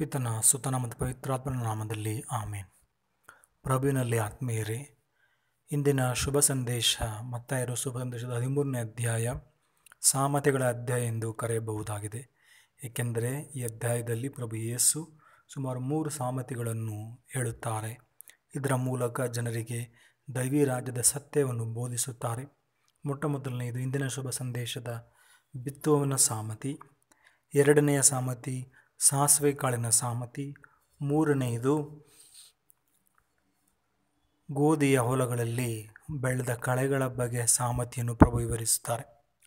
ಪಿತನ ಸುತನ ಮತ್ತು ಪವಿತ್ರಾತ್ಮನ ನಾಮದಲ್ಲಿ ಆಮೇನ್ ಪ್ರಭುವಿನಲ್ಲಿ ಆತ್ಮೀಯರೇ ಇಂದಿನ ಶುಭ ಸಂದೇಶ ಮತ್ತಾಯರು ಶುಭ ಸಂದೇಶದ ಹದಿಮೂರನೇ ಅಧ್ಯಾಯ ಸಾಮತೆಗಳ ಅಧ್ಯಾಯ ಎಂದು ಕರೆಯಬಹುದಾಗಿದೆ ಏಕೆಂದರೆ ಈ ಅಧ್ಯಾಯದಲ್ಲಿ ಪ್ರಭು ಯೇಸು ಸುಮಾರು ಮೂರು ಸಾಮತಿಗಳನ್ನು ಹೇಳುತ್ತಾರೆ ಇದರ ಮೂಲಕ ಜನರಿಗೆ ದೈವಿ ರಾಜ್ಯದ ಸತ್ಯವನ್ನು ಬೋಧಿಸುತ್ತಾರೆ ಮೊಟ್ಟ ಇದು ಇಂದಿನ ಶುಭ ಸಂದೇಶದ ಬಿತ್ತುವವನ ಸಾಮತಿ ಎರಡನೆಯ ಸಾಮತಿ ಸಾಸಿವೆ ಕಾಳಿನ ಸಾಮತಿ ಮೂರನೆಯದು ಗೋಧಿಯ ಹೊಲಗಳಲ್ಲಿ ಬೆಳೆದ ಕಳೆಗಳ ಬಗ್ಗೆ ಸಾಮತಿಯನ್ನು ಪ್ರಭು ವಿವರಿಸುತ್ತಾರೆ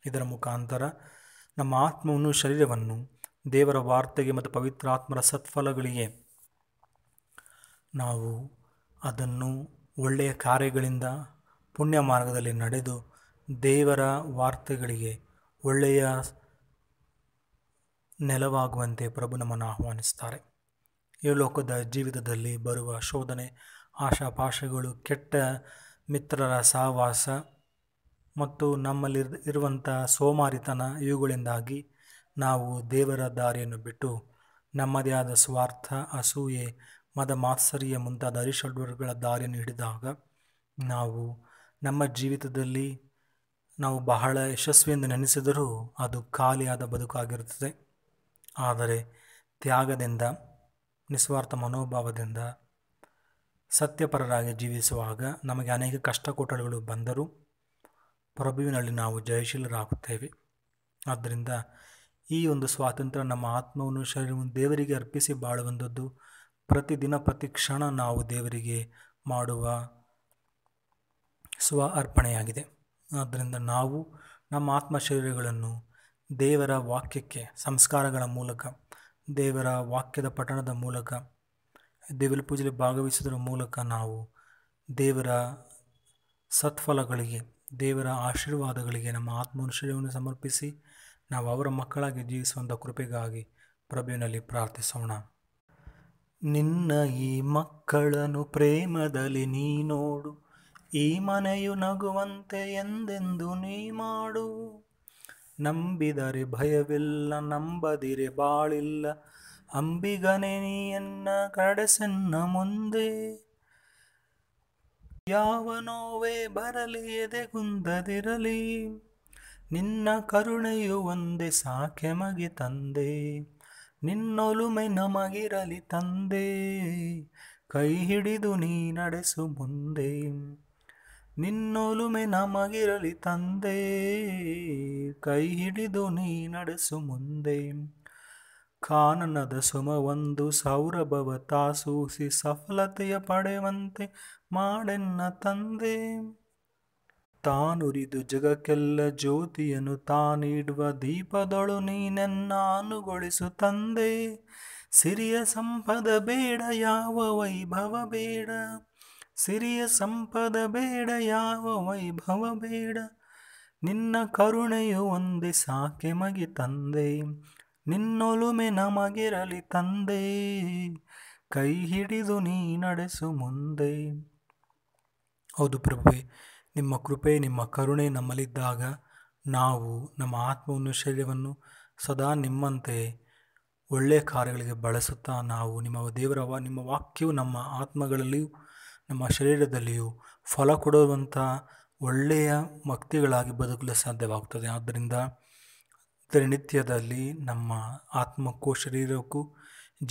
ಇದರ ಮುಖಾಂತರ ನಮ್ಮ ಆತ್ಮವನ್ನು ಶರೀರವನ್ನು ದೇವರ ವಾರ್ತೆಗೆ ಮತ್ತು ಪವಿತ್ರಾತ್ಮರ ಸತ್ಫಲಗಳಿಗೆ ನಾವು ಅದನ್ನು ಒಳ್ಳೆಯ ಕಾರ್ಯಗಳಿಂದ ಪುಣ್ಯ ಮಾರ್ಗದಲ್ಲಿ ನಡೆದು ದೇವರ ವಾರ್ತೆಗಳಿಗೆ ಒಳ್ಳೆಯ ನೆಲವಾಗುವಂತೆ ಪ್ರಭು ನಮ್ಮನ್ನು ಆಹ್ವಾನಿಸ್ತಾರೆ ಈ ಲೋಕದ ಜೀವಿತದಲ್ಲಿ ಬರುವ ಶೋಧನೆ ಆಶಾಪಾಶಗಳು ಕೆಟ್ಟ ಮಿತ್ರರ ಸಹವಾಸ ಮತ್ತು ನಮ್ಮಲ್ಲಿ ಇರುವಂಥ ಸೋಮಾರಿತನ ಇವುಗಳಿಂದಾಗಿ ನಾವು ದೇವರ ದಾರಿಯನ್ನು ಬಿಟ್ಟು ನಮ್ಮದೇ ಆದ ಸ್ವಾರ್ಥ ಅಸೂಯೆ ಮದ ಮಾತ್ಸರಿಯ ಮುಂತಾದ ಅರಿಷಡ್ವರ್ಗಳ ದಾರಿಯನ್ನು ಹಿಡಿದಾಗ ನಾವು ನಮ್ಮ ಜೀವಿತದಲ್ಲಿ ನಾವು ಬಹಳ ಯಶಸ್ವಿಯಿಂದ ನೆನೆಸಿದರೂ ಅದು ಖಾಲಿಯಾದ ಬದುಕಾಗಿರುತ್ತದೆ ಆದರೆ ತ್ಯಾಗದಿಂದ ನಿಸ್ವಾರ್ಥ ಮನೋಭಾವದಿಂದ ಸತ್ಯಪರರಾಗಿ ಜೀವಿಸುವಾಗ ನಮಗೆ ಅನೇಕ ಕಷ್ಟಕೋಟಗಳು ಬಂದರೂ ಪ್ರಭುವಿನಲ್ಲಿ ನಾವು ಜಯಶೀಲರಾಗುತ್ತೇವೆ ಆದ್ದರಿಂದ ಈ ಒಂದು ಸ್ವಾತಂತ್ರ್ಯ ನಮ್ಮ ಆತ್ಮವನ್ನು ಶರೀರವನ್ನು ದೇವರಿಗೆ ಅರ್ಪಿಸಿ ಬಾಳುವಂಥದ್ದು ಪ್ರತಿದಿನ ಪ್ರತಿ ಕ್ಷಣ ನಾವು ದೇವರಿಗೆ ಮಾಡುವ ಸ್ವ ಅರ್ಪಣೆಯಾಗಿದೆ ಆದ್ದರಿಂದ ನಾವು ನಮ್ಮ ಆತ್ಮ ಶರೀರಗಳನ್ನು ದೇವರ ವಾಕ್ಯಕ್ಕೆ ಸಂಸ್ಕಾರಗಳ ಮೂಲಕ ದೇವರ ವಾಕ್ಯದ ಪಠಣದ ಮೂಲಕ ದೇವರ ಪೂಜೆಯಲ್ಲಿ ಭಾಗವಹಿಸೋದ್ರ ಮೂಲಕ ನಾವು ದೇವರ ಸತ್ಫಲಗಳಿಗೆ ದೇವರ ಆಶೀರ್ವಾದಗಳಿಗೆ ನಮ್ಮ ಆತ್ಮನುಷ್ಯವನ್ನು ಸಮರ್ಪಿಸಿ ನಾವು ಅವರ ಮಕ್ಕಳಾಗಿ ಜೀವಿಸುವಂಥ ಕೃಪೆಗಾಗಿ ಪ್ರಭುವಿನಲ್ಲಿ ಪ್ರಾರ್ಥಿಸೋಣ ನಿನ್ನ ಈ ಮಕ್ಕಳನ್ನು ಪ್ರೇಮದಲ್ಲಿ ನೀ ನೋಡು ಈ ಮನೆಯು ನಗುವಂತೆ ಎಂದೆಂದು ನೀ ಮಾಡು ನಂಬಿದರೆ ಭಯವಿಲ್ಲ ನಂಬದಿರೆ ಬಾಳಿಲ್ಲ ಅಂಬಿಗನೆ ನೀಯನ್ನ ಕಡೆಸನ್ನ ಮುಂದೆ ಯಾವ ನೋವೇ ಬರಲಿ ಎದೆ ಕುಂದದಿರಲಿ ನಿನ್ನ ಕರುಣೆಯು ಒಂದೇ ಸಾಕೆ ಮಗಿ ತಂದೆ ನಿನ್ನೊಲುಮೆ ನಮಗಿರಲಿ ತಂದೆ ಕೈ ಹಿಡಿದು ನೀ ನಡೆಸು ಮುಂದೆ ನಿನ್ನೊಲುಮೆ ನಮಗಿರಲಿ ತಂದೆ ಕೈ ಹಿಡಿದು ನೀ ನಡೆಸು ಮುಂದೆ ಕಾನನದ ಸುಮವೊಂದು ಸೌರಭವ ತಾಸೂಸಿ ಸಫಲತೆಯ ಪಡೆವಂತೆ ಮಾಡೆನ್ನ ತಂದೆ ತಾನುರಿದು ಜಗಕ್ಕೆಲ್ಲ ಜ್ಯೋತಿಯನ್ನು ತಾನಿಡುವ ದೀಪದೊಳು ನೀನೆನ್ನ ಅನುಗೊಳಿಸು ತಂದೆ ಸಿರಿಯ ಸಂಪದ ಬೇಡ ಯಾವ ವೈಭವ ಬೇಡ ಸಿರಿಯ ಸಂಪದ ಬೇಡ ಯಾವ ವೈಭವ ಬೇಡ ನಿನ್ನ ಕರುಣೆಯು ಒಂದೇ ಸಾಕೆ ಮಗಿ ತಂದೆ ನಿನ್ನೊಲುಮೆ ನಮಗಿರಲಿ ತಂದೆ ಕೈ ಹಿಡಿದು ನೀ ನಡೆಸು ಮುಂದೆ ಹೌದು ಪ್ರಭುವೆ ನಿಮ್ಮ ಕೃಪೆ ನಿಮ್ಮ ಕರುಣೆ ನಮ್ಮಲ್ಲಿದ್ದಾಗ ನಾವು ನಮ್ಮ ಆತ್ಮವನ್ನು ಶರೀರವನ್ನು ಸದಾ ನಿಮ್ಮಂತೆ ಒಳ್ಳೆಯ ಕಾರ್ಯಗಳಿಗೆ ಬಳಸುತ್ತಾ ನಾವು ನಿಮ್ಮ ದೇವರ ನಿಮ್ಮ ವಾಕ್ಯವು ನಮ್ಮ ಆತ್ಮಗಳಲ್ಲಿಯೂ ನಮ್ಮ ಶರೀರದಲ್ಲಿಯೂ ಫಲ ಕೊಡುವಂಥ ಒಳ್ಳೆಯ ಭಕ್ತಿಗಳಾಗಿ ಬದುಕಲು ಸಾಧ್ಯವಾಗುತ್ತದೆ ಆದ್ದರಿಂದ ದಿನನಿತ್ಯದಲ್ಲಿ ನಮ್ಮ ಆತ್ಮಕ್ಕೂ ಶರೀರಕ್ಕೂ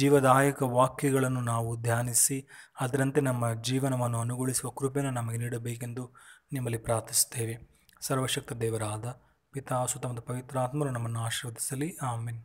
ಜೀವದಾಯಕ ವಾಕ್ಯಗಳನ್ನು ನಾವು ಧ್ಯಾನಿಸಿ ಅದರಂತೆ ನಮ್ಮ ಜೀವನವನ್ನು ಅನುಗೊಳಿಸುವ ಕೃಪೆಯನ್ನು ನಮಗೆ ನೀಡಬೇಕೆಂದು ನಿಮ್ಮಲ್ಲಿ ಪ್ರಾರ್ಥಿಸುತ್ತೇವೆ ಸರ್ವಶಕ್ತ ದೇವರಾದ ಪಿತಾ ಸುತ್ತಮುತ್ತ ಪವಿತ್ರಾತ್ಮರು ನಮ್ಮನ್ನು ಆಶೀರ್ವದಿಸಲಿ ಮೀನ್